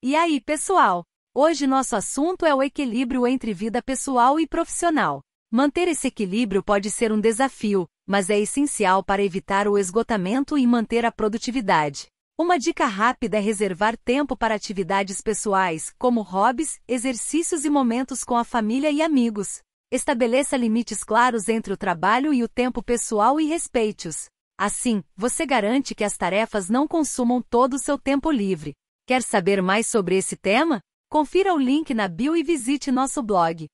E aí, pessoal? Hoje nosso assunto é o equilíbrio entre vida pessoal e profissional. Manter esse equilíbrio pode ser um desafio, mas é essencial para evitar o esgotamento e manter a produtividade. Uma dica rápida é reservar tempo para atividades pessoais, como hobbies, exercícios e momentos com a família e amigos. Estabeleça limites claros entre o trabalho e o tempo pessoal e respeite-os. Assim, você garante que as tarefas não consumam todo o seu tempo livre. Quer saber mais sobre esse tema? Confira o link na bio e visite nosso blog.